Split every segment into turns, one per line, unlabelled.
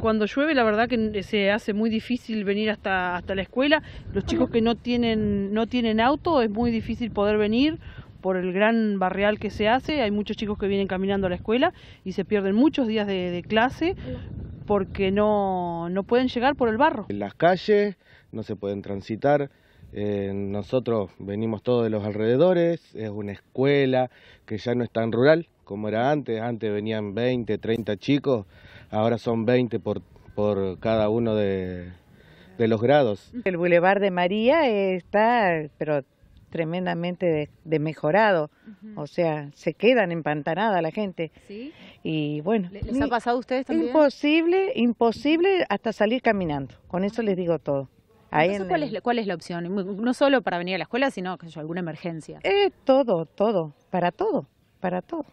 Cuando llueve la verdad que eh, se hace muy difícil venir hasta, hasta la escuela. Los chicos que no tienen, no tienen auto es muy difícil poder venir por el gran barrial que se hace. Hay muchos chicos que vienen caminando a la escuela y se pierden muchos días de, clase porque no, pueden llegar por el barro.
En las calles no se pueden transitar. Eh, nosotros venimos todos de los alrededores, es una escuela que ya no es tan rural, como era antes. Antes venían 20, 30 chicos, ahora son 20 por, por cada uno de, los grados.
El Boulevard de María está, pero tremendamente de, mejorado, o sea, se quedan empantanada la gente. ¿Sí? Y bueno, ¿les ha pasado a ustedes también? Imposible, imposible hasta salir caminando. Con eso les digo todo. ¿cuál,
es, la opción? No solo para venir a la escuela, sino que alguna emergencia.
Eh, todo, todo, para todo, para todo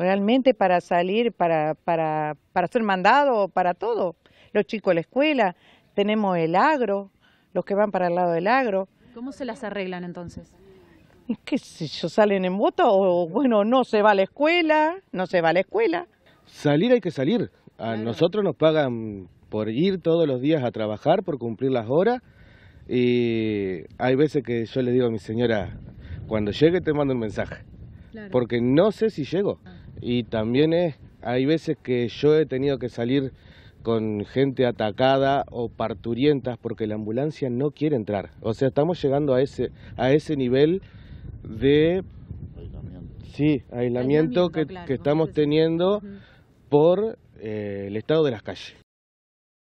realmente para salir, para, para, para ser mandado, para todo. Los chicos de la escuela, tenemos el agro, los que van para el lado del agro.
¿Cómo se las arreglan entonces?
Es que si ellos ¿Salen en voto o bueno, no se va a la escuela? No se va a la escuela.
Salir hay que salir. A nosotros nos pagan por ir todos los días a trabajar, por cumplir las horas. Y hay veces que yo le digo a mi señora, cuando llegue te mando un mensaje. Porque no sé si llego. Ah y también es, hay veces que yo he tenido que salir con gente atacada o parturientas porque la ambulancia no quiere entrar. O sea, estamos llegando a ese, a ese nivel de aislamiento, sí, aislamiento, que, estamos teniendo por eh, el estado de las calles.